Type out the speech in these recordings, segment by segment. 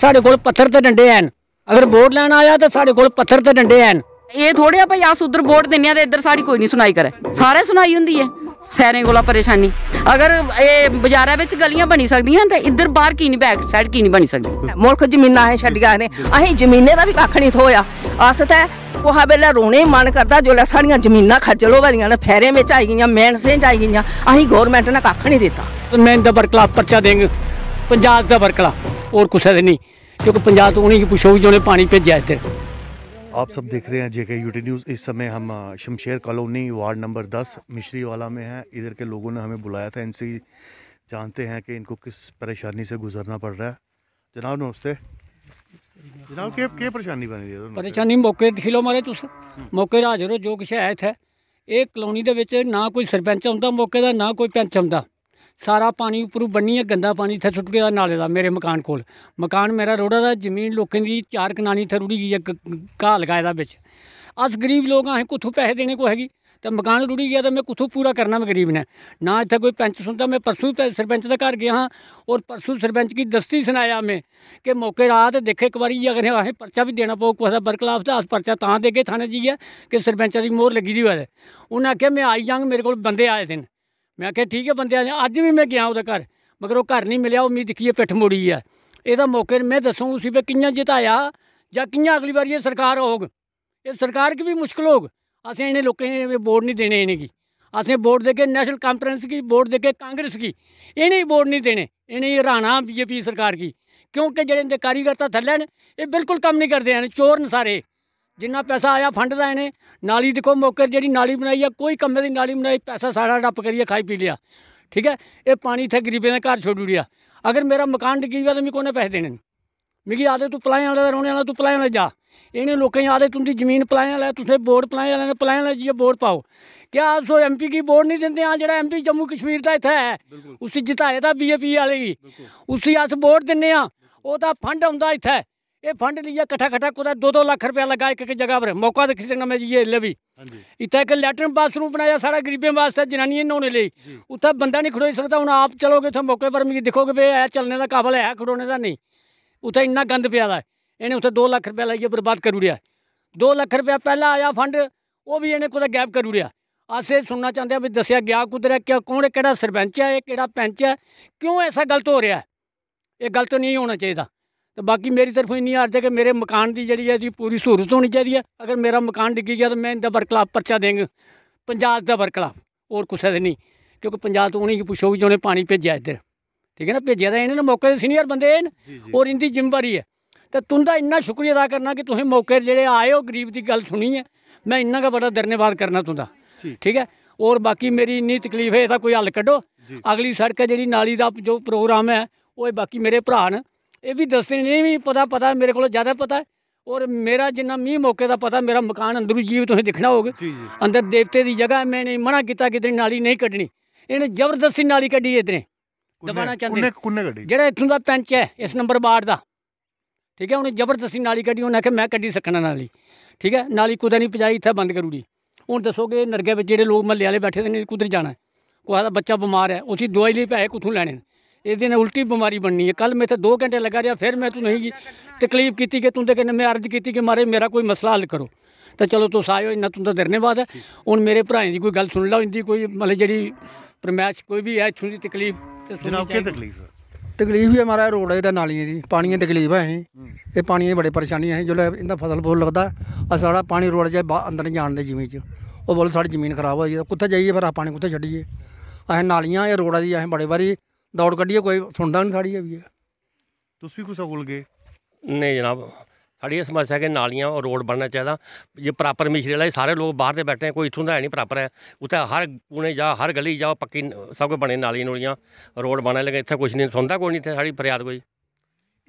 ਸਾਡੇ ਕੋਲ ਪੱਥਰ ਤੇ ਡੰਡੇ ਹਨ ਅਗਰ ਵੋਟ ਲੈਣ ਆਇਆ ਤਾਂ ਸਾਡੇ ਕੋਲ ਪੱਥਰ ਤੇ ਡੰਡੇ ਹਨ ਇਹ ਥੋੜੇ ਆ ਭਾਈ ਆਸ ਉਧਰ ਵੋਟ ਦਿੰਨੇ ਆ ਤੇ ਇੱਧਰ ਸਾਡੀ ਕੋਈ ਨਹੀਂ ਸੁਣਾਈ ਕਰੇ ਸਾਰੇ ਸੁਣਾਈ ਹੁੰਦੀ ਹੈ ਫੈਰੇ ਕੋਲਾ ਪਰੇਸ਼ਾਨੀ ਅਗਰ ਇਹ ਬਾਜ਼ਾਰਾਂ ਵਿੱਚ ਗਲੀਆਂ ਬਣੀ ਸਕਦੀਆਂ ਤਾਂ ਇੱਧਰ ਬਾਹਰ ਕੀ ਨਹੀਂ ਬੈਕ ਸਾਈਡ ਕੀ ਨਹੀਂ ਬਣੀ ਸਕਦੀ ਮੁਲਕ ਜ਼ਮੀਨਾਂ ਹੈ ਛੱਡੀਆਂ ਨੇ ਅਸੀਂ ਜ਼ਮੀਨੇ ਦਾ ਵੀ ਕੱਖ ਨਹੀਂ ਥੋਇਆ ਆਸਤ ਹੈ ਕੋਹਾ ਬੇਲਾ ਰੋਣੇ ਮਨ ਕਰਦਾ ਜੋ ਲੈ ਸਾਡੀਆਂ ਜ਼ਮੀਨਾਂ ਖੱਜਲੋ ਵਾਲੀਆਂ ਨੇ ਫੈਰੇ ਵਿੱਚ ਆਈ ਗਈਆਂ ਮੈਨਸੇ ਚ ਆਈ ਗਈਆਂ ਅਸੀਂ ਗਵਰਨਮੈਂਟ ਨੇ ਕੱਖ ਨਹੀਂ ਦਿੱਤਾ ਮੈਂ ਦਾ ਬਰਕਲਾ ਪਰਚਾ ਦੇਂਗੇ ਪੰਜਾਬ ਦਾ ਬਰਕਲਾ और कुछ नहीं क्योंकि पंजाब तो उन्हीं की पूछोगे जिन्होंने पानी भेजा इधर आप सब देख रहे हैं जेके यूटी न्यूज़ इस समय हम शमशेर कॉलोनी वार्ड नंबर 10 मिश्री वाला में हैं इधर के लोगों ने हमें बुलाया था इनसे जानते हैं कि इनको किस परेशानी से गुजरना पड़ रहा है जनाब नमस्ते जनाब के के परेशानी बनी है परेशानी मौके दिक्खी लो मारे तुस मौके हाजिर हो जो कुछ है इत्थै एह् कॉलोनी दे बिच ना कोई सरपंच औंदा मौके का ना कोई पैंच औंदा ਸਾਰਾ ਪਾਣੀ ਉੱਪਰੋਂ ਬੰਨੀ ਗੰਦਾ ਪਾਣੀ ਇੱਥੇ ਸੁੱਟ ਗਿਆ ਨਾਲੇ ਦਾ ਮੇਰੇ ਮਕਾਨ ਕੋਲ ਮਕਾਨ ਮੇਰਾ ਰੋੜਾ ਦਾ ਜ਼ਮੀਨ ਲੋਕਾਂ ਦੀ ਚਾਰ ਕਨਾਲੀ ਇੱਥੇ ਰੁੜੀ ਗਈ ਇੱਕ ਘਾਹ ਲਗਾਏ ਦਾ ਵਿੱਚ ਅਸ ਗਰੀਬ ਲੋਕ ਆ ਕਿੱਥੋਂ ਪੈਸੇ ਦੇਣੇ ਕੋ ਹੈਗੀ ਤੇ ਮਕਾਨ ਰੁੜੀ ਗਿਆ ਤਾਂ ਮੈਂ ਕਿੱਥੋਂ ਪੂਰਾ ਕਰਨਾ ਮੈਂ ਗਰੀਬ ਨੇ ਨਾ ਇੱਥੇ ਕੋਈ ਪੈਂਚ ਸੁਣਦਾ ਮੈਂ ਪਰਸੂ ਤੇ ਸਰਪੰਚ ਦਾ ਘਰ ਗਿਆ ਹਾਂ ਔਰ ਪਰਸੂ ਸਰਪੰਚ ਕੀ ਦਸਤੀ ਸੁਣਾਇਆ ਮੈਂ ਕਿ ਮੌਕੇ ਰਾਤ ਦੇਖੇ ਇੱਕ ਵਾਰੀ ਅਗਰ ਆਹੇ ਪਰਚਾ ਵੀ ਦੇਣਾ ਪਊ ਕੋਸਾ ਬਰਕਲਾਫ ਦਾ ਪਰਚਾ ਤਾਂ ਦੇ ਕੇ ਥਾਣੇ ਜੀ ਹੈ ਕਿ ਸਰਪੰਚਾ ਦੀ ਮੋਹਰ ਲੱਗੀ ਦੀ ਹੋਵੇ ਉਹਨਾਂ ਆਖਿਆ ਮੈਂ ਆਈ ਜਾਂਗ ਮੇਰੇ ਕੋਲ ਬੰਦੇ ਆਏ ਦਿਨ ਮੈਂ ਕਿਹਾ ਠੀਕ ਹੈ ਬੰਦਿਆ ਅੱਜ ਵੀ ਮੈਂ ਗਿਆ ਉਹਦੇ ਘਰ ਮਗਰ ਉਹ ਘਰ ਨਹੀਂ ਮਿਲਿਆ ਉਹ ਮੀ ਦਿਖੀਏ ਪਿੱਠ ਮੋੜੀ ਆ ਇਹਦਾ ਮੌਕੇ ਮੈਂ ਦੱਸੂ ਉਸੇ ਵੀ ਕਿੰਨਾ ਜਿਤਾਇਆ ਜਾਂ ਕਿੰਨਾ ਅਗਲੀ ਵਾਰੀ ਇਹ ਸਰਕਾਰ ਹੋਗ ਇਹ ਸਰਕਾਰ ਕੀ ਵੀ ਮੁਸ਼ਕਲ ਹੋਗ ਅਸੀਂ ਇਹਨੇ ਲੋਕਾਂ ਨੇ ਵੋਟ ਨਹੀਂ ਦੇਣੇ ਇਹਨੇ ਕੀ ਅਸੀਂ ਵੋਟ ਦੇ ਕੇ ਨੈਸ਼ਨਲ ਕਾਨਫਰੰਸ ਕੀ ਵੋਟ ਦੇ ਕੇ ਕਾਂਗਰਸ ਕੀ ਇਹਨੇ ਵੋਟ ਨਹੀਂ ਦੇਣੇ ਇਹਨੇ ਹਰਾਣਾ ਬੀਜੇਪੀ ਸਰਕਾਰ ਕੀ ਕਿਉਂਕਿ ਜਿਹੜੇ ਇਹਦੇ ਕਾਰੀਗਰ ਤਾਂ ਥੱਲੇ ਨੇ ਇਹ ਬਿਲਕੁਲ ਕੰਮ ਨਹੀਂ ਕਰਦੇ ਹਨ ਚੋਰ ਨੇ ਸਾਰੇ ਜਿੰਨਾ ਪੈਸਾ ਆਇਆ ਫੰਡ ਦਾ ਇਹਨੇ ਨਾਲੀ ਦੇਖੋ ਮੌਕੇ ਜਿਹੜੀ ਨਾਲੀ ਬਣਾਈ ਆ ਕੋਈ ਕੰਮੇ ਦੀ ਨਾਲੀ ਬਣਾਈ ਪੈਸਾ ਸਾਰਾ ਡੱਪ ਕਰੀਏ ਖਾਈ ਪੀ ਲਿਆ ਠੀਕ ਹੈ ਇਹ ਪਾਣੀ ਇੱਥੇ ਗਰੀਬੇ ਦੇ ਘਰ ਛੋੜੂ ਲਿਆ ਅਗਰ ਮੇਰਾ ਮਕਾਨ ਡਿੱਗੀ ਗਿਆ ਤਾਂ ਮੈਂ ਕੋਨੇ ਪੈਸੇ ਦੇਣੇ ਮਿਗੀ ਆਦੇ ਤੂੰ ਪਲਾਇਆਂ ਵਾਲੇ ਦਾ ਰੋਣੇ ਵਾਲਾ ਤੂੰ ਪਲਾਇਆਂ ਵਾਲੇ ਜਾ ਇਹਨੇ ਲੋਕਾਂ ਆਦੇ ਤੁੰਦੀ ਜ਼ਮੀਨ ਪਲਾਇਆਂ ਵਾਲਾ ਤੁਸੀਂ ਬੋਰਡ ਪਲਾਇਆਂ ਵਾਲੇ ਨੇ ਪਲਾਇਆਂ ਵਾਲਾ ਜੀ ਬੋਰਡ ਪਾਓ ਕਿਆ ਸੋ ਐਮਪੀ ਕੀ ਬੋਰਡ ਨਹੀਂ ਦਿੰਦੇ ਆ ਜਿਹੜਾ ਐਮਪੀ ਜੰਮੂ ਕਸ਼ਮੀਰ ਦਾ ਇੱਥੇ ਹੈ ਉਸੇ ਜਿਤਾਏ ਦਾ ਬੀਜੇਪੀ ਵਾਲੇ ਹੀ ਉਸੇ ਅਸ ਬੋਰਡ ਦਿੰਨੇ ਆ ਉਹਦਾ ਫੰਡ ਆਉਂਦਾ ਇੱਥੇ ਇਹ ਫੰਡ ਲਈਆ ਇਕੱਠਾ ਇਕੱਠਾ ਕੋਦਾ 2-2 ਲੱਖ ਰੁਪਿਆ ਲਗਾ ਇੱਕ ਇੱਕ ਜਗ੍ਹਾ ਪਰ ਮੌਕਾ ਦੇ ਕਿਸੇ ਨਾ ਮੈਂ ਇਹ ਲੈ ਵੀ ਹਾਂਜੀ ਇੱਥੇ ਇੱਕ ਲੈਟਰਨ ਬਾਥਰੂਮ ਬਣਾਇਆ ਸਾਰਾ ਗਰੀਬਾਂ ਵਾਸਤੇ ਜਨਾਨੀਆਂ ਨਹਾਉਣ ਲਈ ਉੱਥੇ ਬੰਦਾ ਨਹੀਂ ਖੜੋਈ ਸਕਦਾ ਹੁਣ ਆਪ ਚਲੋਗੇ ਤਾਂ ਮੌਕੇ ਪਰ ਮੀ ਦੇਖੋਗੇ ਵੇ ਆਇਆ ਚੱਲਣ ਦਾ ਕਾਬਲ ਹੈ ਖੜੋਣੇ ਦਾ ਨਹੀਂ ਉੱਥੇ ਇੰਨਾ ਗੰਦ ਪਿਆ ਲੈ ਇਹਨੇ ਉੱਥੇ 2 ਲੱਖ ਰੁਪਿਆ ਲਾਈਏ ਬਰਬਾਦ ਕਰੂ ਰਿਆ 2 ਲੱਖ ਰੁਪਿਆ ਪਹਿਲਾਂ ਆਇਆ ਫੰਡ ਉਹ ਵੀ ਇਹਨੇ ਕੋਦਾ ਗੈਪ ਕਰੂ ਰਿਆ ਆਸੇ ਸੁਣਨਾ ਚਾਹੁੰਦੇ ਆ ਵੀ ਦੱਸਿਆ ਗਿਆ ਕੁਦਰਤ ਕਿ ਕੌਣ ਕਿਹੜਾ ਸਰਪੰਚ ਹੈ ਇਹ ਕਿਹੜਾ ਪੰਚ ਹੈ ਕਿਉਂ ਐਸਾ ਗਲਤ ਹੋ ਰਿਹਾ ਇਹ ਗਲਤ ਨਹੀਂ ਹੋਣਾ ਚਾਹੀਦਾ ਤੇ ਬਾਕੀ ਮੇਰੀ ਤਰਫੋਂ ਇੰਨੀ ਅਰਜ਼ ਹੈ ਕਿ ਮੇਰੇ ਮਕਾਨ ਦੀ ਜਿਹੜੀ ਹੈ ਜੀ ਪੂਰੀ ਸਹੂਲਤ ਹੋਣੀ ਚਾਹੀਦੀ ਹੈ ਅਗਰ ਮੇਰਾ ਮਕਾਨ ਡਿੱਗ ਗਿਆ ਤਾਂ ਮੈਂ ਇਹਦਾ ਬਰਖਲਾਫ ਪਰਚਾ ਦੇਵਾਂਗਾ ਪੰਜਾਬ ਦਾ ਬਰਖਲਾਫ ਹੋਰ ਕੁਛ ਨਹੀਂ ਕਿਉਂਕਿ ਪੰਜਾਬ ਤੋਂ ਉਹਨੇ ਵੀ ਜਿਹਨੇ ਪਾਣੀ ਭੇਜਿਆ ਇੱਧਰ ਠੀਕ ਹੈ ਨਾ ਭੇਜਿਆ ਤਾਂ ਇਹਨਾਂ ਨੇ ਮੌਕੇ ਦੇ ਸੀਨੀਅਰ ਬੰਦੇ ਹਨ ਔਰ ਇੰਦੀ ਜ਼ਿੰਮੇਵਾਰੀ ਹੈ ਤੇ ਤੁੰਦਾ ਇੰਨਾ ਸ਼ੁਕਰੀਆ ਅਦਾ ਕਰਨਾ ਕਿ ਤੁਸੀਂ ਮੌਕੇ ਜਿਹੜੇ ਆਏ ਹੋ ਗਰੀਬ ਦੀ ਗੱਲ ਸੁਣੀ ਹੈ ਮੈਂ ਇੰਨਾ ਦਾ ਬੜਾ ਧੰਨਵਾਦ ਕਰਨਾ ਤੁੰਦਾ ਠੀਕ ਹੈ ਔਰ ਬਾਕੀ ਮੇਰੀ ਇੰਨੀ ਤਕਲੀਫ ਹੈ ਇਹਦਾ ਕੋਈ ਹੱਲ ਕੱਢੋ ਅਗਲੀ ਸੜਕ ਜਿਹੜੀ ਨਾਲੀ ਦਾ ਜੋ ਪ੍ਰੋਗਰਾਮ ਹੈ ਉਹ ਬਾਕੀ ਮੇਰੇ ਭਰਾ ਨੇ ਇਹ ਵੀ ਦੱਸਣੀ ਨਹੀਂ ਵੀ ਪਤਾ ਪਤਾ ਮੇਰੇ ਕੋਲ ਜ਼ਿਆਦਾ ਪਤਾ ਔਰ ਮੇਰਾ ਜਿੰਨਾ ਮੀਂਹ ਮੌਕੇ ਦਾ ਪਤਾ ਮੇਰਾ ਮਕਾਨ ਅੰਦਰੂ ਜੀਵ ਤੁਸੀਂ ਦੇਖਣਾ ਹੋਗੇ ਅੰਦਰ ਦੇਵਤੇ ਦੀ ਜਗ੍ਹਾ ਮੈਂ ਨਹੀਂ ਮਨਾ ਕੀਤਾ ਕਿ ਤੇ ਨਾਲੀ ਨਹੀਂ ਕੱਢਣੀ ਇਹਨੇ ਜ਼ਬਰਦਸਤੀ ਨਾਲੀ ਕੱਢੀ ਇਧਰੇ ਦਬਾਣਾ ਚਾਹੁੰਦੇ ਕੁੰਨੇ ਕੱਢੀ ਜਿਹੜਾ ਇਥੋਂ ਦਾ ਪੰਚ ਹੈ ਇਸ ਨੰਬਰ ਬਾੜ ਦਾ ਠੀਕ ਹੈ ਉਹਨੇ ਜ਼ਬਰਦਸਤੀ ਨਾਲੀ ਕੱਢੀ ਉਹਨੇ ਆਖਿਆ ਮੈਂ ਕੱਢੀ ਸਕਣਾ ਨਾਲੀ ਠੀਕ ਹੈ ਨਾਲੀ ਕੁਦੇ ਨਹੀਂ ਪਜਾਈ ਇੱਥੇ ਬੰਦ ਕਰੂੜੀ ਹੁਣ ਦੱਸੋਗੇ ਨਰਗੇ ਵਿੱਚ ਜਿਹੜੇ ਲੋਕ ਮੱਲੇ ਵਾਲੇ ਬੈਠੇ ਨੇ ਕੁਦਰ ਜਾਣਾ ਕੋਈ ਦਾ ਬੱਚਾ ਬਿਮਾਰ ਹੈ ਉਸੇ ਦਵਾਈ ਲਈ ਪੈਸੇ ਕਿੱਥੋਂ ਲੈਣੇ ਇਹਦੇ ਨਾਲ ਉਲਟੀ ਬਿਮਾਰੀ ਬਣਨੀ ਹੈ ਕੱਲ ਮੈਂ ਇੱਥੇ 2 ਘੰਟੇ ਲੱਗਾ ਰਿਹਾ ਫਿਰ ਮੈਂ ਤੂੰ ਨਹੀਂ ਤਕਲੀਫ ਕੀਤੀ ਕਿ ਤੂੰ ਤੇ ਕਹਿੰਦੇ ਮੈਂ ਅਰਜ਼ ਕੀਤੀ ਕਿ ਮਾਰੇ ਮੇਰਾ ਕੋਈ ਮਸਲਾ ਹੱਲ ਕਰੋ ਤਾਂ ਚਲੋ ਤੂੰ ਸਾਇਓ ਇੰਨਾ ਤੁੰਦਾ ਧੰਨਵਾਦ ਹੁਣ ਮੇਰੇ ਭਰਾਏ ਦੀ ਕੋਈ ਗੱਲ ਸੁਣ ਲਾ ਹੁੰਦੀ ਕੋਈ ਮਤਲਬ ਜਿਹੜੀ ਪਰਮੈਸ਼ ਕੋਈ ਵੀ ਹੈ ਇਥੋਂ ਤਕਲੀਫ ਤੇ ਜਨਾਬ ਕੀ ਤਕਲੀਫ ਤਕਲੀਫ ਹੀ ਹਮਾਰਾ ਰੋਡ ਹੈ ਦਾ ਨਾਲੀਆਂ ਦੀ ਪਾਣੀ ਦੀ ਤਕਲੀਫ ਹੈ ਇਹ ਪਾਣੀ ਦੀ ਬੜੀ ਪਰੇਸ਼ਾਨੀ ਹੈ ਜਿਹੜਾ ਇਹਦਾ ਫਸਲ ਬੋਲ ਲੱਗਦਾ ਅਸਾੜਾ ਸਾਡਾ ਪਾਣੀ ਰੋਡ ਜਾਏ ਅੰਦਰ ਨਹੀਂ ਜਾਣ ਦੇ ਜਿਵੇਂ ਚ ਉਹ ਬੋਲ ਸਾਡੀ ਜ਼ਮੀਨ ਖਰਾਬ ਹੋ ਜਾਈ ਕਿੱਥੇ ਜਾਈਏ ਫਿਰ ਆ ਪਾਣੀ ਕਿੱਥੇ ਛੱਡੀਏ ਅਸੀਂ ਨਾਲੀਆਂ ਇਹ ਰੋਡਾਂ ਦੀ ਅਸੀਂ ਬੜੇ ਵਾਰੀ ਦੌੜ ਕੱਢੀਏ ਕੋਈ ਸੁਣਦਾ ਨਹੀਂ ਸਾਡੀ ਵੀ ਤੁਸੀਂ ਵੀ ਕੁਛ ਅਗੁਲ ਗਏ ਨਹੀਂ ਜਨਾਬ ਸਾਡੀ ਇਹ ਸਮੱਸਿਆ ਕਿ ਨਾਲੀਆਂ ਔਰ ਰੋਡ ਬਣਨਾ ਚਾਹੀਦਾ ਜੇ ਪ੍ਰਾਪਰ ਮਿਸ਼ਰੀ ਵਾਲੇ ਸਾਰੇ ਲੋਕ ਬਾਹਰ ਦੇ ਬੈਠੇ ਕੋਈ ਇਥੋਂ ਦਾ ਹੈ ਨਹੀਂ ਪ੍ਰਾਪਰ ਹੈ ਉੱਥੇ ਹਰ ਕੋਨੇ ਜਾ ਹਰ ਗਲੀ ਜਾ ਪੱਕੀ ਸਭ ਕੋ ਬਣੇ ਨਾਲੀਆਂ ਨੂਲੀਆਂ ਰੋਡ ਬਣਾ ਲਗੇ ਇੱਥੇ ਕੁਝ ਨਹੀਂ ਸੁਣਦਾ ਕੋਈ ਨਹੀਂ ਇੱਥੇ ਸਾਡੀ ਫਰਿਆਦ ਕੋਈ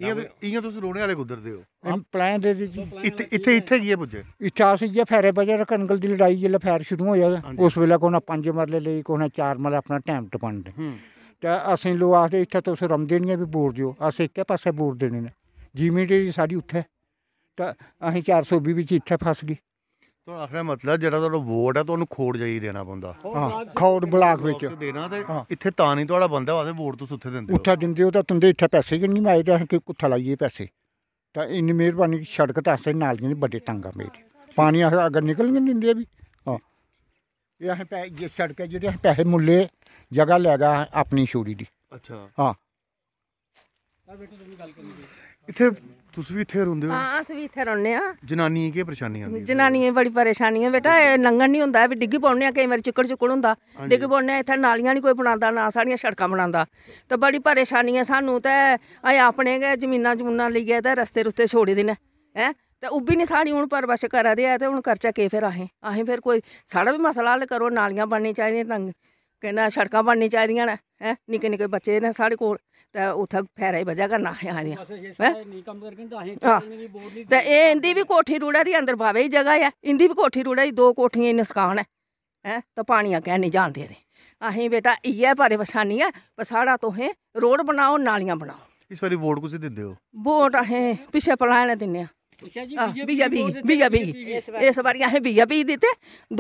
ਇਹ ਇਹ ਤੁਸੀਂ ਰੋਣੇ ਵਾਲੇ ਗੁੱਦਰਦੇ ਹੋ ਹਮ ਪਲਾਨ ਦੇ ਜੀ ਇੱਥੇ ਇੱਥੇ ਇੱਥੇ ਕੀ ਪੁੱਜੇ ਇੱਥੇ ਸੀ ਜੇ ਫੈਰੇ ਬਜੇ ਕੰਗਲ ਦੀ ਲੜਾਈ ਜੇ ਲਫੈਰ ਸ਼ੁਰੂ ਹੋ ਜਾਵੇ ਉਸ ਵੇਲੇ ਕੋਨਾ ਪੰਜ ਮਰਲੇ ਲਈ ਕੋਨਾ ਚਾਰ ਮਰਲੇ ਆਪਣਾ ਟਾਈਮ ਦੇ ਤਾਂ ਅਸੀਂ ਲੋ ਆਖਦੇ ਇੱਥੇ ਤੁਸੀਂ ਰਮ ਦੇਣੀ ਵੀ ਬੋਰ ਦਿਓ ਅਸੀਂ ਇੱਕੇ ਪਾਸੇ ਬੋਰ ਦੇਣੇ ਨੇ ਜਿਮੀਡੀ ਸਾਡੀ ਉੱਥੇ ਤਾਂ ਅਸੀਂ 420 ਵਿੱਚ ਇੱਥੇ ਫਸ ਗਏ ਤੁਹਾਨੂੰ ਆਖਰੇ ਮਤਲਬ ਜਿਹੜਾ ਤੁਹਾਡਾ ਵੋਟ ਹੈ ਤੁਹਾਨੂੰ ਖੋੜ ਜਾਈ ਦੇਣਾ ਪੈਂਦਾ ਹਾਂ ਖੋੜ ਬਲਾਕ ਵਿੱਚ ਦੇਣਾ ਤੇ ਇੱਥੇ ਤਾਂ ਨਹੀਂ ਤੁਹਾਡਾ ਬੰਦਾ ਵਾਦੇ ਵੋਟ ਤੋਂ ਸੁੱਥੇ ਦਿੰਦੇ ਉੱਥੇ ਦਿੰਦੇ ਹੋ ਤਾਂ ਤੁੰਦੇ ਇੱਥੇ ਪੈਸੇ ਕਿੰਨੀ ਮਾਇਦੇ ਅਸੀਂ ਕਿ ਕੁੱਥਾ ਲਾਈਏ ਪੈਸੇ ਤਾਂ ਇੰਨੀ ਮਿਹਰਬਾਨੀ ਸੜਕ ਤਾਂ ਅਸੀਂ ਨਾਲ ਜਿਹੜੇ ਵੱਡੇ ਤੰਗਾਂ ਮੇਰੇ ਪਾਣੀ ਅਗਰ ਨਿਕਲ ਨਹੀਂ ਦਿੰਦੇ ਵੀ ਇਹ ਅਸੀਂ ਪੈ ਜੇ ਸੜਕੇ ਹੈ ਜਿਹੜੇ ਅਸੀਂ ਪੈਸੇ ਮੁੱਲੇ ਜਗ੍ਹਾ ਲੈ ਗਿਆ ਆਪਣੀ ਛੋਰੀ ਦੀ ਅੱਛਾ ਹਾਂ ਇੱਥੇ ਤੁਸੀਂ ਵੀ ਇੱਥੇ ਰਹਿੰਦੇ ਹੋ ਹਾਂ ਅਸੀਂ ਵੀ ਇੱਥੇ ਰਹਿੰਦੇ ਆ ਜਨਾਨੀ ਕੀ ਪਰੇਸ਼ਾਨੀ ਆਉਂਦੀ ਜਨਾਨੀਆਂ ਬੜੀ ਪਰੇਸ਼ਾਨੀ ਬੇਟਾ ਇਹ ਲੰਘਣ ਨਹੀਂ ਹੁੰਦਾ ਵੀ ਡਿੱਗੀ ਪਾਉਣੇ ਆ ਕਈ ਵਾਰ ਚਿੱਕੜ ਚੁੱਕੜ ਹੁੰਦਾ ਡਿੱਗ ਪਾਉਣੇ ਇੱਥੇ ਨਾਲੀਆਂ ਨਹੀਂ ਕੋਈ ਬਣਾਉਂਦਾ ਨਾ ਸਾਡੀਆਂ ਸੜਕਾਂ ਬਣਾਉਂਦਾ ਤਾਂ ਬੜੀ ਪਰੇਸ਼ਾਨੀ ਸਾਨੂੰ ਤੇ ਆਏ ਆਪਣੇ ਗਏ ਜ਼ਮੀਨਾਂ ਜਮੂਨਾਂ ਗਏ ਤੇ ਰਸਤੇ ਰੁਸਤੇ ਛੋੜੇ ਦੇਣਾ ਹੈ ਤੇ ਉੱਭੀ ਨਹੀਂ ਸਾੜੀ ਹੁਣ ਪਰ ਪਰਵਸ਼ ਕਰਾ ਦੇ ਆ ਤੇ ਹੁਣ ਖਰਚਾ ਕੇ ਫਿਰ ਆਹੇ ਆਹੇ ਫੇਰ ਕੋਈ ਸਾੜਾ ਵੀ ਮਸਲਾ ਹੱਲ ਕਰੋ ਨਾਲੀਆਂ ਬਣਨੀ ਚਾਹੀਦੀਆਂ ਤੰਗ ਕਹਿੰਦਾ ਸੜਕਾਂ ਬਣਨੀ ਚਾਹੀਦੀਆਂ ਨੇ ਹੈ ਨਿੱਕੇ ਨਿੱਕੇ ਬੱਚੇ ਨੇ ਸਾੜੇ ਕੋਲ ਤੇ ਉਥਾ ਫੈਰੇ ਵਜਾ ਕਰਨਾ ਆਹੇ ਆਹੇ ਨਹੀਂ ਕੰਮ ਕਰਕੇ ਤਾਂ ਆਹੇ ਚੱਲਣ ਦੀ ਨਹੀਂ ਤੇ ਇਹ ਇੰਦੀ ਵੀ ਕੋਠੀ ਰੂੜਾ ਦੀ ਅੰਦਰ ਭਾਵੇ ਹੀ ਜਗ੍ਹਾ ਆ ਇੰਦੀ ਵੀ ਕੋਠੀ ਰੂੜਾ ਦੀ ਦੋ ਕੋਠੀਆਂ ਹੀ ਨਸਕਾਨ ਹੈ ਹੈ ਤਾਂ ਪਾਣੀਆਂ ਕਹਿ ਨਹੀਂ ਜਾਣਦੇ ਇਹਦੇ ਆਹੇ ਬੇਟਾ ਇਹ ਭਾਰੇ ਵਸਾਨੀ ਆ ਤੋਂ ਹੈ ਰੋਡ ਬਣਾਓ ਨਾਲੀਆਂ ਬਣਾਓ ਇਸ ਵਾਰੀ ਵੋਟ ਕੁਸੇ ਦਿੰਦੇ ਹੋ ਵੋਟ ਆਹੇ ਪਿਛੇ ਪਲਾਣੇ ਦਿੰਨੇ ਆ ਅੱਛਾ ਜੀ बीजा बीज बीजा बीज इस बारी असें बीजा बीज दित्ते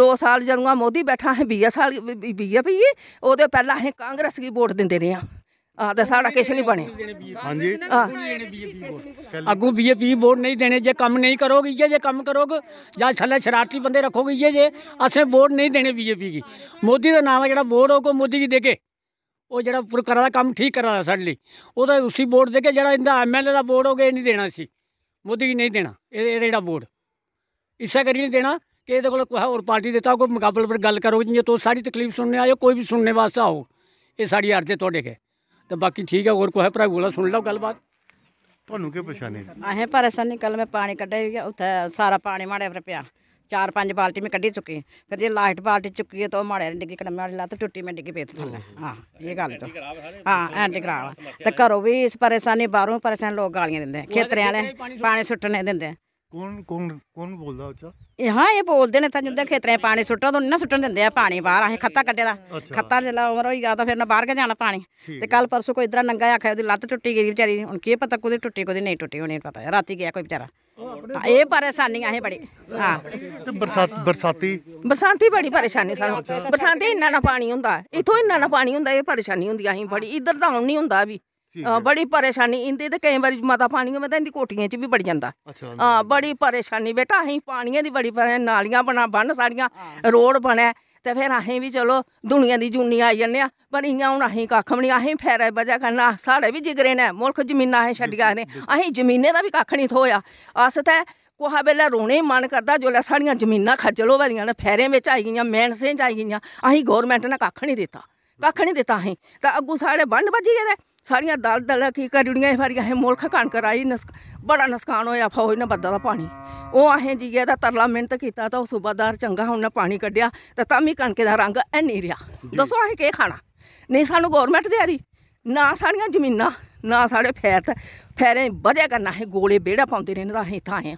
दो साल जदूं मोदी बैठा असें बीजा साल बीजा पीए ओह्दे पैह्लें असें कांग्रेस गी वोट दिंदे रेह् आं हां ते साढ़ा किश निं बने ਹਾਂਜੀ ਅੱਗੋਂ ਬੀਜੇਪੀ ਵੋਟ ਨਹੀਂ ਦੇਣੇ ਜੇ ਕੰਮ ਨਹੀਂ ਕਰੋਗੇ ਜੇ ਕੰਮ ਕਰੋਗੇ ਜਾਂ ਥੱਲੇ ਸ਼ਰਾਰਤੀ ਬੰਦੇ ਰੱਖੋਗੇ ਜੇ ਅਸੀਂ ਵੋਟ ਨਹੀਂ ਦੇਣੇ ਬੀਜੇਪੀ ਕੀ ਮੋਦੀ ਦਾ ਨਾਮ ਹੈ ਜਿਹੜਾ ਵੋਟ ਉਹ ਕੋ ਮੋਦੀ ਕੀ ਦੇ ਕੇ ਉਹ ਜਿਹੜਾ ਪੁਰ ਕਰਾ ਦਾ ਕੰਮ ਠੀਕ ਕਰਾ ਦਾ ਸਾਡੇ ਲਈ ਉਹਦਾ ਉਸੇ ਵੋਟ ਦੇ ਕੇ ਜਿਹੜਾ ਇਹਦਾ ਐਮਐਲਏ ਦਾ ਵੋਟ ਹੋਗੇ ਇਹ ਨਹੀਂ ਦੇਣਾ ਸੀ ਮੋਦੀ ਨਹੀਂ ਦੇਣਾ ਇਹ ਇਹ ਜਿਹੜਾ ਵੋਟ ਇਸਾ ਕਰੀ ਨਹੀਂ ਦੇਣਾ ਕਿ ਇਹਦੇ ਕੋਲ ਕੋਈ ਹੋਰ ਪਾਰਟੀ ਦਿੱਤਾ ਕੋਈ ਮੁਕਾਬਲ ਪਰ ਗੱਲ ਕਰੋ ਜਿੰਨੇ ਤੋਂ ਸਾਰੀ ਤਕਲੀਫ ਸੁਣਨੇ ਆਇਓ ਕੋਈ ਵੀ ਸੁਣਨੇ ਵਾਸਤੇ ਆਓ ਇਹ ਸਾਡੀ ਅਰਜ਼ੀ ਤੁਹਾਡੇ ਕੇ ਤੇ ਬਾਕੀ ਠੀਕ ਹੈ ਹੋਰ ਕੋਈ ਭਰਾ ਬੋਲਾ ਸੁਣ ਲਓ ਗੱਲਬਾਤ ਤੁਹਾਨੂੰ ਕੀ ਪਛਾਣੇ ਆਹੇ ਪਰੇਸ਼ਾਨੀ ਕੱਲ ਮੈਂ ਪਾਣੀ ਕੱਢਿਆ ਉੱਥੇ ਸਾਰਾ ਪਾਣੀ ਮਾੜਿਆ ਫਿਰ ਪਿਆ ਚਾਰ ਪੰਜ ਬਾਲਟੀ ਮੈਂ ਕੱਢੀ ਚੁੱਕੀ ਫਿਰ ਜੇ ਲਾਈਟ ਬਾਲਟੀ ਚੁੱਕੀ ਤਾਂ ਉਹ ਮਾੜੇ ਡਿੱਗੀ ਕੜਮੇ ਵਾਲੀ ਲੱਤ ਟੁੱਟੀ ਮੈਂ ਡਿੱਗੀ ਪੇਤ ਥੱਲੇ ਹਾਂ ਇਹ ਗੱਲ ਤੋਂ ਹਾਂ ਐਂਟੀ ਖਰਾਬ ਤੇ ਘਰੋਂ ਵੀ ਇਸ ਪਰੇਸ਼ਾਨੀ ਬਾਹਰੋਂ ਪਰੇਸ਼ਾਨ ਲੋਕ ਗਾਲੀਆਂ ਦਿੰਦੇ ਖੇਤਰਿਆਂ ਵਾਲੇ ਪਾਣੀ ਸੁੱਟਣੇ ਦਿੰਦੇ ਕੌਣ ਕੌਣ ਕੌਣ ਬੋਲਦਾ ਉੱਚਾ ਇਹ ਹਾਂ ਇਹ ਬੋਲਦੇ ਨੇ ਤਾਂ ਜਿੱਦਾਂ ਖੇਤਰੇ ਪਾਣੀ ਸੁੱਟੋ ਤੋਂ ਨਾ ਸੁੱਟਣ ਦਿੰਦੇ ਆ ਪਾਣੀ ਬਾਹਰ ਆਹੇ ਖੱਤਾ ਕੱਟੇ ਦਾ ਖੱਤਾ ਜਿਲਾ ਉਮਰ ਹੋਈ ਗਿਆ ਤਾਂ ਫਿਰ ਨਾ ਬਾਹਰ ਕੇ ਜਾਣਾ ਪਾਣੀ ਤੇ ਕੱਲ ਪਰਸੋਂ ਕੋਈ ਇਧਰ ਨੰਗਾ ਆਖਿਆ ਉਹਦੀ ਲੱਤ ਟੁੱਟੀ ਗਈ ਵਿਚਾਰੀ ਹੁਣ ਕੀ ਪਤਾ ਕੋਈ ਟੁੱਟੀ ਕੋਈ ਨਹੀਂ ਟੁੱਟੀ ਹੋਣੀ ਪਤਾ ਹੈ ਰਾਤੀ ਗਿਆ ਕੋਈ ਵਿਚਾਰਾ ਇਹ ਪਰੇਸ਼ਾਨੀ ਆਹੇ ਬੜੀ ਹਾਂ ਤੇ ਬਰਸਾਤ ਬਰਸਾਤੀ ਬਰਸਾਤੀ ਬੜੀ ਪਰੇਸ਼ਾਨੀ ਸਾਨੂੰ ਬਰਸਾਤੀ ਇੰਨਾ ਨਾ ਪਾਣੀ ਹੁੰਦਾ ਇਥੋਂ ਇੰਨਾ ਨਾ ਪਾਣੀ ਹੁੰਦਾ ਇਹ ਪਰੇਸ਼ਾਨੀ ਹੁੰਦੀ ਆਹੀਂ ਬੜੀ ਇਧਰ ਤਾਂ ਆਉਣ ਨਹੀਂ ਹੁੰਦਾ ਵੀ ਹਾਂ ਬੜੀ ਪਰੇਸ਼ਾਨੀ ਇੰਦੇ ਤੇ ਕਈ ਵਾਰੀ ਮਾਤਾ ਪਾਣੀ ਮੈਂ ਤਾਂ ਇੰਦੀ ਕੋਟੀਆਂ 'ਚ ਵੀ ਵੜ ਜਾਂਦਾ ਹਾਂ ਬੜੀ ਪਰੇਸ਼ਾਨੀ ਬੇਟਾ ਅਸੀਂ ਪਾਣੀਆਂ ਦੀ ਬੜੀ ਪਰੇ ਨਾਲੀਆਂ ਬਣਾ ਬਣ ਸਾਡੀਆਂ ਰੋਡ ਬਣਿਆ ਤੇ ਫਿਰ ਅਸੀਂ ਵੀ ਚਲੋ ਦੁਨੀਆ ਦੀ ਜੁਨੀ ਆਈ ਜੰਨੇ ਆ ਪਰ ਇਆਂ ਹੁਣ ਅਸੀਂ ਕੱਖ ਨਹੀਂ ਅਸੀਂ ਫੈਰੇ ਵਜਾ ਕਰਨਾ ਸਾਡੇ ਵੀ ਜਿਗਰੇ ਨੇ ਮੁਲਕ ਜ਼ਮੀਨਾਂ ਹੈ ਛੱਡੀਆਂ ਨੇ ਅਸੀਂ ਜ਼ਮੀਨੇ ਦਾ ਵੀ ਕੱਖ ਨਹੀਂ ਥੋਇਆ ਅਸ ਹੈ ਕੋਹਾ ਬੇਲਾ ਰੋਣੇ ਮਨ ਕਰਦਾ ਲੈ ਸਾਡੀਆਂ ਜ਼ਮੀਨਾਂ ਖੱਜਲ ਵਾਲੀਆਂ ਨੇ ਫੈਰੇ ਵਿੱਚ ਆਈ ਗਈਆਂ ਮੈਨਸੇ ਚ ਆਈ ਗਈਆਂ ਅਸੀਂ ਗਵਰਨਮੈਂਟ ਨੇ ਕੱਖ ਨਹੀਂ ਦਿੱਤਾ ਕੱਖ ਨਹੀਂ ਦਿੱਤਾ ਅਸੀਂ ਤਾਂ ਅੱਗੂ ਸਾਡੇ ਵੰਡ ਵੱਜੀ ਜਾਂਦੇ ਸਾਰੀਆਂ ਦਲ ਦਲ ਕੀ ਕਰੜੀਆਂ ਫਾਰੀਆਂ ਹੈ ਮੁਲਕ ਕਣ ਕਰਾਈ ਬੜਾ ਨੁਕਸਾਨ ਹੋਇਆ ਫੌਜ ਨੇ ਬੱਦਾ ਦਾ ਪਾਣੀ ਉਹ ਆਹੇ ਜੀਏ ਦਾ ਤਰਲਾ ਮਿੰਟ ਕੀਤਾ ਤਾਂ ਉਹ ਸੂਬਾਦਾਰ ਚੰਗਾ ਹੁਣ ਨਾ ਪਾਣੀ ਕੱਢਿਆ ਤਾਂ ਤਾਂ ਵੀ ਕਣਕੇ ਦਾ ਰੰਗ ਐ ਨਹੀਂ ਰਿਹਾ ਦੱਸੋ ਆਹੇ ਕੀ ਖਾਣਾ ਨਹੀਂ ਸਾਨੂੰ ਗਵਰਨਮੈਂਟ ਦੇ ਆਦੀ ਨਾ ਸਾਡੀਆਂ ਜ਼ਮੀਨਾਂ ਨਾ ਸਾਡੇ ਫੈਤ ਫੈਰੇ ਵਧਿਆ ਕਰਨਾ ਹੈ ਗੋਲੇ ਬੇੜਾ ਪਾਉਂਦੇ ਰਹਿਣ ਦਾ ਅਸੀਂ ਥਾਂ ਆ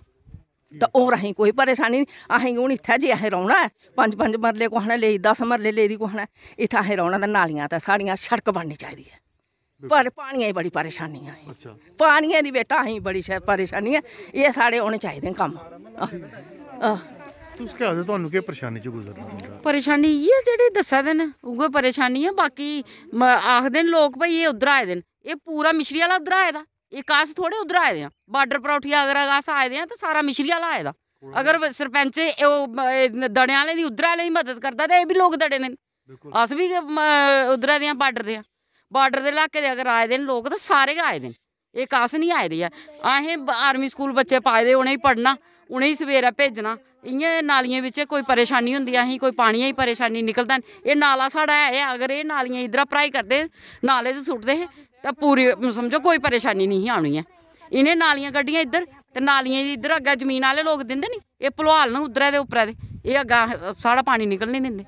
ਤਾਂ ਉਹ ਰਹੀ ਕੋਈ ਪਰੇਸ਼ਾਨੀ ਆਹੀਂ ਅਸੀਂ ਹੁਣ ਇੱਥੇ ਜੇ ਆਹੇ ਰੋਣਾ ਪੰਜ ਪੰਜ ਮਰਲੇ ਕੋਹਣਾ ਲਈ 10 ਮਰਲੇ ਲਈ ਦੀ ਕੋਹਣਾ ਇੱਥੇ ਹੈ ਰੋਣਾ ਦਾ ਨਾਲੀਆਂ ਤਾਂ ਸਾਡੀਆਂ ਸੜਕ ਬਣਨੀ ਚਾਹੀਦੀ ਹੈ ਪਰ ਪਾਣੀਆਂ ਹੀ ਬੜੀ ਪਰੇਸ਼ਾਨੀ ਆ ਅੱਛਾ ਪਾਣੀਆਂ ਦੀ ਬੇਟਾ ਹੀ ਬੜੀ ਪਰੇਸ਼ਾਨੀ ਆ ਇਹ ਸਾਡੇ ਹੁਣ ਚਾਹੀਦੇ ਕੰਮ ਤੁਸੀਂ ਕਹਿੰਦੇ ਹੋ ਤੁਹਾਨੂੰ ਕੀ ਪਰੇਸ਼ਾਨੀ ਚ ਗੁਜ਼ਰਨਾ ਹੁੰਦਾ ਪਰੇਸ਼ਾਨੀ ਇਹ ਜਿਹੜੇ ਦੱਸਾ ਦੇ ਨੇ ਉਹੋ ਪਰੇਸ਼ਾਨੀ ਆ ਬਾਕੀ ਆਖਦੇ ਨੇ ਲੋਕ ਭਈ ਇਹ ਉਧਰ ਆਏ ਦੇ ਇਹ ਪੂਰਾ ਮਿਸ਼ਰੀ ਵਾਲਾ ਉਧਰ ਆਏ ਦਾ ਇਹ ਕਾਸ ਥੋੜੇ ਉਧਰ ਆਏ ਦੇ ਆ ਬਾਰਡਰ ਪਰੌਠੀ ਅਗਰ ਆਸ ਆਏ ਦੇ ਆ ਤਾਂ ਸਾਰਾ ਮਿਸ਼ਰੀ ਵਾਲਾ ਆਏ ਦਾ ਅਗਰ ਸਰਪੰਚ ਉਹ ਦੜਿਆਂ ਵਾਲੇ ਦੀ ਉਧਰ ਵਾਲੇ ਹੀ ਮਦਦ ਕਰਦਾ ਤਾਂ ਇਹ ਵੀ ਲੋਕ ਦੜੇ ਨੇ ਅਸ ਵੀ ਉਧਰ ਦੇ ਆ ਬਾਰਡਰ ਦੇ ਆ ਬਾਰਡਰ ਦੇ ਇਲਾਕੇ ਦੇ ਅਗਰ ਆਏ ਦਿਨ ਲੋਕ ਤਾਂ ਸਾਰੇ ਆਏ ਦਿਨ ਇਹ ਕਾਸ ਨਹੀਂ ਆਏ ਦੇ ਆਹੇ ਆਰਮੀ ਸਕੂਲ ਬੱਚੇ ਪਾਏ ਦੇ ਉਹਨੇ ਹੀ ਪੜਨਾ ਉਹਨੇ ਹੀ ਸਵੇਰਾ ਭੇਜਣਾ ਇਹ ਨਾਲੀਆਂ ਵਿੱਚ ਕੋਈ ਪਰੇਸ਼ਾਨੀ ਹੁੰਦੀ ਆਹੀਂ ਕੋਈ ਪਾਣੀ ਹੀ ਪਰੇਸ਼ਾਨੀ ਨਿਕਲਦਾ ਇਹ ਨਾਲਾ ਸਾਡਾ ਹੈ ਅਗਰ ਇਹ ਨਾਲੀਆਂ ਇਧਰ ਭਰਾਈ ਕਰਦੇ ਨਾਲੇ 'ਚ ਸੁੱਟਦੇ ਤਾਂ ਪੂਰੀ ਸਮਝੋ ਕੋਈ ਪਰੇਸ਼ਾਨੀ ਨਹੀਂ ਆਉਣੀ ਹੈ ਇਹਨੇ ਨਾਲੀਆਂ ਗੱਡੀਆਂ ਇਧਰ ਤੇ ਨਾਲੀਆਂ ਇਧਰ ਅੱਗਾ ਜ਼ਮੀਨ ਵਾਲੇ ਲੋਕ ਦਿੰਦੇ ਨਹੀਂ ਇਹ ਪਲਵਾਲ ਨੂੰ ਉਧਰੇ ਦੇ ਉੱਪਰੇ ਇਹ ਅੱਗਾ ਸਾਰਾ ਪਾਣੀ ਨਿਕਲ ਨਹੀਂ ਦਿੰਦੇ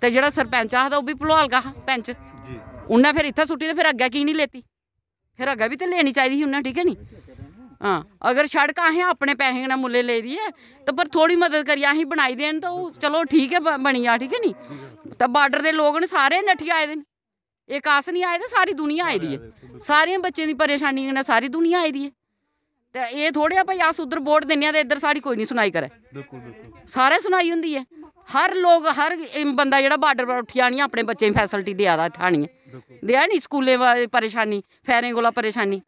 ਤੇ ਜਿਹੜਾ ਸਰਪੰਚ ਆਹਦਾ ਉਹ ਵੀ ਭਲਵਾਲ ਦਾ ਪੰਚ ਉਹਨੇ ਫਿਰ ਇੱਥੇ ਸੁੱਟੀ ਤੇ ਫਿਰ ਅੱਗੇ ਕੀ ਨਹੀਂ ਲੈਤੀ ਫਿਰ ਅੱਗੇ ਵੀ ਤੇ ਲੈਣੀ ਚਾਹੀਦੀ ਸੀ ਉਹਨਾਂ ਠੀਕ ਹੈ ਨਹੀਂ ਹਾਂ ਅਗਰ ਸੜਕਾਂ ਆਹੇ ਆਪਣੇ ਪੈਸੇ ਨਾਲ ਮੁੱਲੇ ਲੈ ਦੀਏ ਤਾਂ ਪਰ ਥੋੜੀ ਮਦਦ ਕਰੀ ਆਹੀ ਬਣਾਈ ਦੇਣ ਤਾਂ ਉਹ ਚਲੋ ਠੀਕ ਹੈ ਬਣੀ ਆ ਠੀਕ ਹੈ ਨਹੀਂ ਤਾਂ ਬਾਰਡਰ ਦੇ ਲੋਕ ਨੇ ਸਾਰੇ ਨੱਠੀ ਆਏ ਦੇ ਨੇ ਇੱਕ ਆਸ ਨਹੀਂ ਆਏ ਤਾਂ ਸਾਰੀ ਦੁਨੀਆ ਆਈ ਦੀ ਹੈ ਸਾਰਿਆਂ ਬੱਚੇ ਦੀ ਪਰੇਸ਼ਾਨੀ ਨਾਲ ਸਾਰੀ ਦੁਨੀਆ ਆਈ ਦੀ ਹੈ ਤੇ ਇਹ ਥੋੜਿਆ ਭਈ ਆਸ ਉਧਰ ਬੋਰਡ ਦਿੰਨੇ ਆ ਤੇ ਇੱਧਰ ਸਾਰੀ ਕੋਈ ਨਹੀਂ ਸੁਣਾਈ ਕਰੇ ਬਿਲਕੁਲ ਬਿਲਕੁਲ ਸਾਰੇ ਸੁਣਾਈ ਹੁੰਦੀ ਹੈ ਹਰ ਲੋਕ ਹਰ ਬੰਦਾ ਜਿਹੜਾ ਬਾਰਡਰ ਪਰ ਉੱਠਿਆ ਨਹੀਂ ਆਪਣੇ ਬੱਚੇ ਨੂੰ ਫੈਸਿਲਿਟੀ ਦੇ ਆਦਾ ਦੇ ਆ ਨਹੀਂ ਸਕੂਲੇ ਵਾਲੇ ਪਰੇਸ਼ਾਨੀ ਫੈਰੇ ਕੋਲਾ ਪਰੇਸ਼ਾਨੀ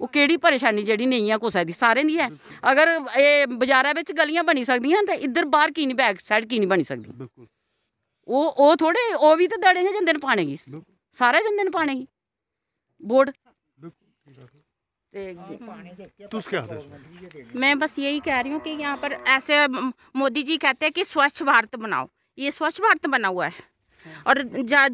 ਉਹ ਕਿਹੜੀ ਪਰੇਸ਼ਾਨੀ ਜਿਹੜੀ ਨਹੀਂ ਆ ਕੋਸਾ ਦੀ ਸਾਰੇ ਦੀ ਹੈ ਅਗਰ ਇਹ ਬਾਜ਼ਾਰਾਂ ਵਿੱਚ ਗਲੀਆਂ ਬਣੀ ਸਕਦੀਆਂ ਤਾਂ ਇੱਧਰ ਬਾਹਰ ਕੀ ਨਹੀਂ ਬੈਕ ਸਾਈਡ ਕੀ ਨਹੀਂ ਬਣੀ ਸਕਦੀ ਬਿਲਕੁਲ ਉਹ ਉਹ ਥੋੜੇ ਉਹ ਵੀ ਤਾਂ ਦੜੇਗੇ ਜਿੰਦੇ ਨੂੰ ਪਾਣੇਗੀ ਸਾਰੇ ਜਿੰਦੇ ਨੂੰ ਪਾਣੇਗੀ ਬੋਰਡ हाँ, तो मैं बस यही कह रही हूँ कि यहाँ पर ऐसे मोदी जी कहते हैं कि स्वच्छ भारत बनाओ ये स्वच्छ भारत बना हुआ है हाँ। और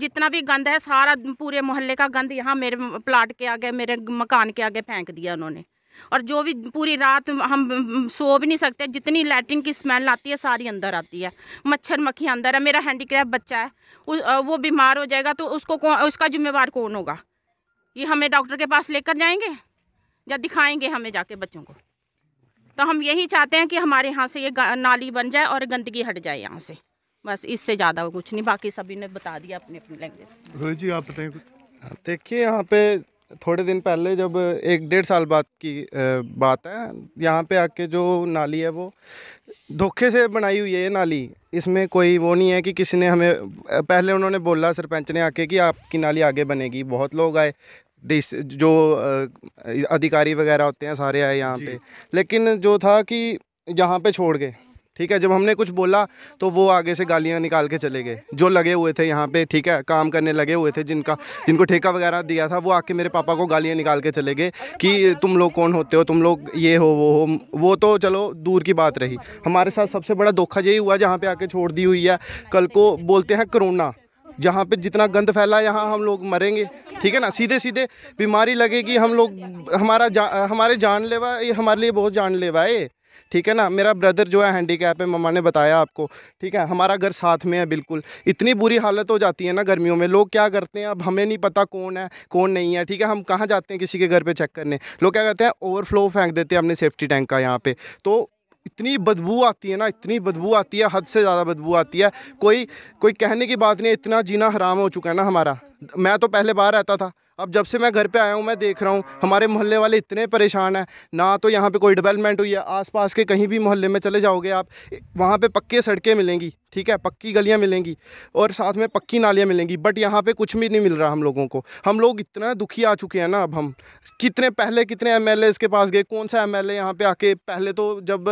जितना भी गंद है सारा पूरे मोहल्ले का गंद यहाँ मेरे प्लाट के आगे मेरे मकान के आगे फेंक दिया उन्होंने और जो भी पूरी रात हम सो भी नहीं सकते जितनी लैट्रिन की स्मेल आती है सारी अंदर आती है मच्छर मक्खी अंदर है मेरा हैंडीक्राफ्ट बच्चा है वो बीमार हो जाएगा तो उसको उसका जिम्मेवार कौन होगा ये हमें डॉक्टर के पास लेकर जाएंगे या दिखाएंगे हमें जाके बच्चों को तो हम यही चाहते हैं कि हमारे यहाँ से ये नाली बन जाए और गंदगी हट जाए यहाँ से बस इससे ज़्यादा कुछ नहीं बाकी सभी ने बता दिया अपने अपने लैंग्वेज रोहित जी आप बताएं कुछ हाँ, देखिए यहाँ पे थोड़े दिन पहले जब एक डेढ़ साल बाद की बात है यहाँ पे आके जो नाली है वो धोखे से बनाई हुई है नाली इसमें कोई वो नहीं है कि किसी ने हमें पहले उन्होंने बोला सरपंच ने आके कि आपकी नाली आगे बनेगी बहुत लोग आए जो अधिकारी वगैरह होते हैं सारे आए यहाँ पे लेकिन जो था कि यहाँ पे छोड़ गए ठीक है जब हमने कुछ बोला तो वो आगे से गालियाँ निकाल के चले गए जो लगे हुए थे यहाँ पे ठीक है काम करने लगे हुए थे जिनका जिनको ठेका वगैरह दिया था वो आके मेरे पापा को गालियाँ निकाल के चले गए कि तुम लोग कौन होते हो तुम लोग ये हो वो हो वो तो चलो दूर की बात रही हमारे साथ सबसे बड़ा धोखा यही हुआ जहाँ पर आके छोड़ दी हुई है कल को बोलते हैं करोना जहाँ पे जितना गंद फैला है यहाँ हम लोग मरेंगे ठीक है ना सीधे सीधे बीमारी लगेगी हम लोग हमारा जा, हमारे जानलेवा ये हमारे लिए बहुत जानलेवा है ठीक है ना मेरा ब्रदर जो है हैंडीकैप है मम्मा ने बताया आपको ठीक है हमारा घर साथ में है बिल्कुल इतनी बुरी हालत हो जाती है ना गर्मियों में लोग क्या करते हैं अब हमें नहीं पता कौन है कौन नहीं है ठीक है हम कहाँ जाते हैं किसी के घर पे चेक करने लोग क्या कहते हैं ओवरफ्लो फेंक देते हैं अपने सेफ्टी टैंक का यहाँ पे तो इतनी बदबू आती है ना इतनी बदबू आती है हद से ज़्यादा बदबू आती है कोई कोई कहने की बात नहीं इतना जीना हराम हो चुका है ना हमारा मैं तो पहले बाहर रहता था अब जब से मैं घर पे आया हूँ मैं देख रहा हूँ हमारे मोहल्ले वाले इतने परेशान हैं ना तो यहाँ पे कोई डेवलपमेंट हुई है आसपास के कहीं भी मोहल्ले में चले जाओगे आप वहाँ पे पक्के सड़कें मिलेंगी ठीक है पक्की गलियाँ मिलेंगी और साथ में पक्की नालियाँ मिलेंगी बट यहाँ पे कुछ भी नहीं मिल रहा हम लोगों को हम लोग इतना दुखी आ चुके हैं ना अब हम कितने पहले कितने एम के पास गए कौन सा एम एल यहाँ पे आके पहले तो जब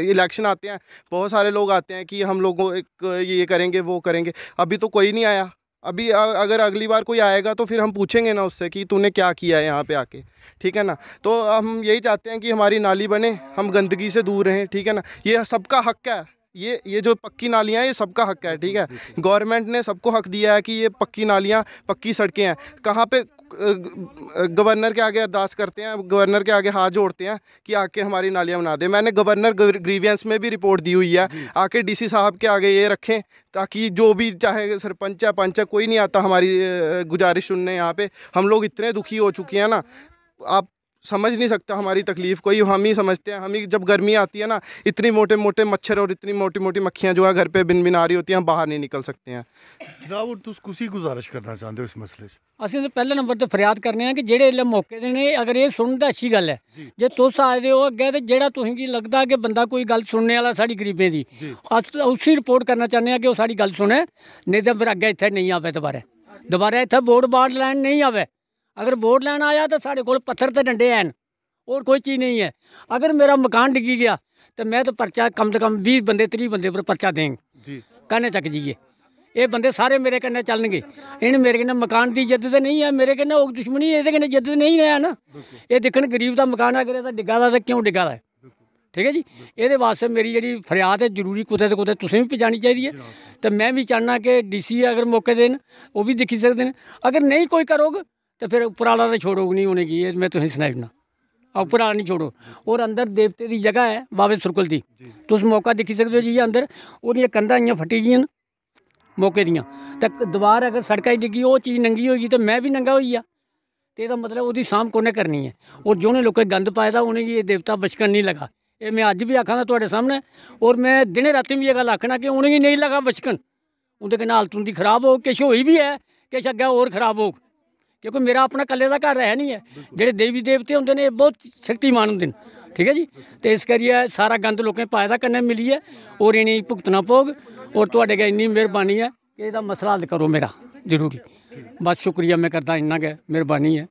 इलेक्शन आते हैं बहुत सारे लोग आते हैं कि हम लोगों एक ये करेंगे वो करेंगे अभी तो कोई नहीं आया अभी अगर अगली बार कोई आएगा तो फिर हम पूछेंगे ना उससे कि तूने क्या किया है यहाँ पे आके ठीक है ना तो हम यही चाहते हैं कि हमारी नाली बने हम गंदगी से दूर रहें ठीक है ना ये सबका हक है ये ये जो पक्की नालियाँ हैं ये सबका हक है ठीक है गवर्नमेंट ने सबको हक दिया है कि ये पक्की नालियाँ पक्की सड़कें हैं कहाँ पे गवर्नर के आगे अरदास करते हैं गवर्नर के आगे हाथ जोड़ते हैं कि आके हमारी नालियाँ बना दें मैंने गवर्नर ग्रीवियंस में भी रिपोर्ट दी हुई है आके डीसी साहब के आगे ये रखें ताकि जो भी चाहे सरपंच या पंच कोई नहीं आता हमारी गुजारिश सुनने यहाँ पे हम लोग इतने दुखी हो चुके हैं ना आप समझ नहीं सकता हमारी तकलीफ़ को ही हम ही समझते हैं हम ही जब गर्मी आती है ना इतनी मोटे मोटे मच्छर और इतनी मोटी मोटी मक्खियाँ जो है घर पर बिन बिन आ रही होती हैं हम बाहर नहीं निकल सकते हैं रावत तुम कुछ गुजारिश करना चाहते हो इस मसले ਅਸੀਂ ਤਾਂ ਪਹਿਲੇ ਨੰਬਰ ਤੇ ਫਰਿਆਦ ਕਰਨੇ ਆ ਕਿ ਜਿਹੜੇ ਇਹ ਮੌਕੇ ਦੇ ਨੇ ਅਗਰ ਇਹ ਸੁਣਨ ਤਾਂ ਅੱਛੀ ਗੱਲ ਹੈ ਜੇ ਤੁਸੀਂ ਆਏ ਹੋ ਅੱਗੇ ਤੇ ਜਿਹੜਾ ਤੁਸੀਂ ਕੀ ਲੱਗਦਾ ਕਿ ਬੰਦਾ ਕੋਈ ਗੱਲ ਸੁਣਨੇ ਵਾਲਾ ਸਾਡੀ ਗਰੀਬੇ ਦੀ ਅਸੀਂ ਉਸੇ ਰਿਪੋਰਟ ਕਰਨਾ ਚਾਹੁੰਦੇ ਆ ਕਿ ਉਹ ਸਾਡੀ ਗੱਲ ਸੁਣੇ ਨਹੀਂ ਤਾਂ ਫਿਰ ਅੱਗੇ ਇੱਥੇ ਨਹੀਂ ਆਵੇ ਦੁਬਾਰਾ ਦੁਬਾਰਾ ਇੱਥੇ ਬੋਰਡ ਬਾੜ ਲੈਣ ਨਹੀਂ ਆਵੇ अगर ਲੈਣ ਆਇਆ आया तो ਕੋਲ ਪੱਥਰ ਤੇ ਡੰਡੇ ਐਨ ਹੋਰ ਕੋਈ ਚੀਜ਼ ਨਹੀਂ ਹੈ ਅਗਰ ਮੇਰਾ ਮਕਾਨ ਡਿੱਗੀ ਗਿਆ गया ਮੈਂ ਤਾਂ ਪਰਚਾ ਕਮ ਤੋਂ ਕਮ 20 ਬੰਦੇ 30 ਬੰਦੇ ਉੱਪਰ ਪਰਚਾ पर्चा ਜੀ ਕਹਨੇ ਚੱਕ ਜੀਏ ਇਹ ਬੰਦੇ ਸਾਰੇ ਮੇਰੇ ਕੰਨੇ ਚੱਲਣਗੇ ਇਹਨ ਮੇਰੇ ਕੰਨੇ ਮਕਾਨ ਦੀ ਜਿੱਦ ਤੇ ਨਹੀਂ ਹੈ ਮੇਰੇ ਕੰਨੇ ਉਹ ਦੁਸ਼ਮਣੀ ਇਹਦੇ ਕੰਨੇ ਜਿੱਦ ਨਹੀਂ ਹੈ ਨਾ ਇਹ ਦੇਖਣ ਗਰੀਬ ਦਾ ਮਕਾਨ ਅਗਰ ਤਾਂ ਡਿੱਗਾ ਦਾ ਤਾਂ ਕਿਉਂ ਡਿੱਗਾ ਦਾ ਠੀਕ ਹੈ ਜੀ ਇਹਦੇ ਵਾਸਤੇ ਮੇਰੀ ਜਿਹੜੀ ਫਰਿਆਦ ਹੈ ਜ਼ਰੂਰੀ ਕੁਤੇ ਤੇ ਕੁਤੇ ਤੁਸੀਂ ਵੀ ਪਹੁੰਚਾਣੀ ਚਾਹੀਦੀ ਹੈ ਤੇ ਮੈਂ ਵੀ ਚਾਹਨਾ ਕਿ ਡੀਸੀ ਅਗਰ ਮੌਕੇ ਦੇਣ ਉਹ ਵੀ ਦੇਖੀ ਸਕਦੇ ਨੇ ਅਗਰ ਨਹੀਂ ਕੋਈ ਕਰੋਗ तो फिर उपराला तो छोड़ोग निं उ'नेंगी एह् में तुसें सनाई ओड़ना उपराला निं छोड़ो होर अंदर देवते दी जगह है बावे सुरगल दी तुस मौका देखी सकदे ओ जाइयै अंदर ओह्दियां कंधां इ'यां फट्टी दियां मौके दियाँ ते दवार अगर सड़क च डिग्गी ओह् चीज नंगी होगी तो मैं भी नंगा होई गेआ ते एह्दा मतलब वो सांभ कु'न्नै करनी है और जो लोकें गंद पाए दा उ'नेंगी एह् देवता बचकन नहीं लगा ये मैं अज्ज भी आखा थोड़े सामने और होर में दिनें रातीं बी एह् आखना कि उ'नेंगी नहीं लगा बचकन उं'दे हालत उनकी खराब होग किश होई बी ऐ किश अग्गें होर खराब होग ਕਿਉਂਕਿ ਮੇਰਾ ਆਪਣਾ ਇਕੱਲੇ ਦਾ ਘਰ ਹੈ ਨਹੀਂ ਹੈ ਜਿਹੜੇ ਦੇਵੀ ਦੇਵਤੇ ਹੁੰਦੇ ਨੇ ਬਹੁਤ ਸ਼ਕਤੀਮਾਨ ਹੁੰਦੇ ਨੇ ਠੀਕ ਹੈ ਜੀ ਤੇ ਇਸ ਕਰੀਏ ਸਾਰਾ ਗੰਦ ਲੋਕਾਂ ਪਾਇਆ ਦਾ ਕਰਨੇ ਮਿਲੀ ਹੈ ਔਰ ਇਹਨੇ ਭੁਗਤਣਾ ਪੋਗ ਔਰ ਤੁਹਾਡੇ ਕੇ ਇੰਨੀ ਮਿਹਰਬਾਨੀ ਹੈ ਕਿ ਇਹਦਾ ਮਸਲਾ ਹੱਲ ਕਰੋ ਮੇਰਾ ਜ਼ਰੂਰੀ ਬਸ ਸ਼ੁਕਰੀਆ ਮੈਂ ਕਰਦਾ ਇੰਨਾ ਕਿ ਮਿਹਰਬਾਨੀ ਹੈ